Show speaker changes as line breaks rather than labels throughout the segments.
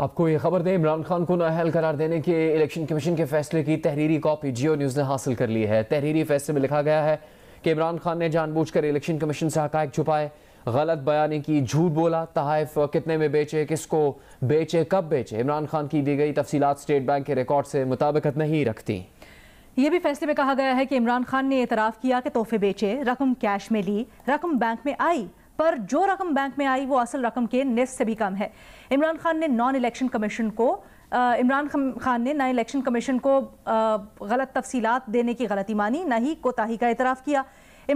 आपको ये खबर दें इमरान खान को नाहल करार देने के इलेक्शन कमीशन के फैसले की तहरीरी कॉपी जियो न्यूज़ ने हासिल कर ली है तहरीरी फैसले में लिखा गया है कि इमरान खान ने जानबूझकर इलेक्शन कमीशन से हक छुपाए गलत बयानी की झूठ बोला तहफ कितने में बेचे किसको बेचे कब बेचे इमरान खान की दी गई तफसीत स्टेट बैंक के रिकॉर्ड से मुताबिकत नहीं रखती
ये भी फैसले में कहा गया है कि इमरान खान ने एतराफ़ किया कि तोहफे बेचे रकम कैश में ली रकम बैंक में आई पर जो रकम बैंक में आई वो असल रकम के निस से भी कम है इमरान खान ने नॉन इलेक्शन कमीशन को इमरान खान ने ना इलेक्शन कमीशन को गलत तफसीत देने की गलती मानी ना ही कोताही का इतराफ़ किया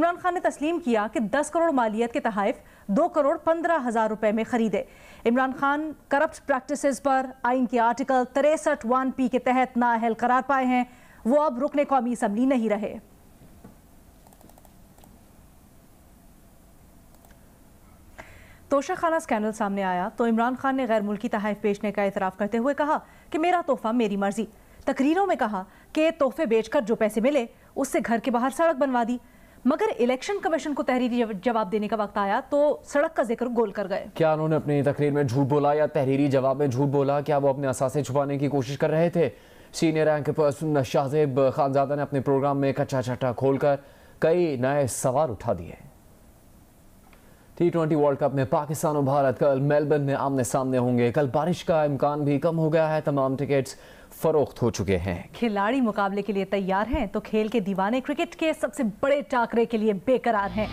इमरान खान ने तस्लीम किया कि 10 करोड़ मालियत के तहफ़ दो करोड़ पंद्रह हज़ार रुपये में ख़रीदे इमरान खान करप्ट प्रैक्टिस पर आइन के आर्टिकल तिरसठ वन पी के तहत नाअहल करार पाए हैं वो अब रुकने कौमी असम्बली नहीं रहे तोशाखाना स्कैंडल सामने आया तो इमरान खान ने गैर मुल्की तहफ बेचने का इतराफ़ करते हुए कहा कि मेरा तोहफा मेरी मर्जी तकरीरों में कहा कि तोहफे बेचकर जो पैसे मिले उससे घर के बाहर सड़क बनवा दी मगर इलेक्शन कमीशन को तहरीरी जवाब देने का वक्त आया तो सड़क का जिक्र गोल कर गए
क्या उन्होंने अपनी तकरीर में झूठ बोला या तहरीरी जवाब में झूठ बोला क्या वो अपने असासे छुपाने की कोशिश कर रहे थे senior anchor person Shahzeb Khanzada ने अपने प्रोग्राम में कच्चा चट्टा खोलकर कई नए सवाल उठा दिए टी ट्वेंटी वर्ल्ड कप में पाकिस्तान और भारत कल मेलबर्न में आमने सामने होंगे कल बारिश का इम्कान भी कम हो गया है तमाम टिकट्स फरोख्त हो चुके हैं
खिलाड़ी मुकाबले के लिए तैयार हैं तो खेल के दीवाने क्रिकेट के सबसे बड़े टाकरे के लिए बेकरार हैं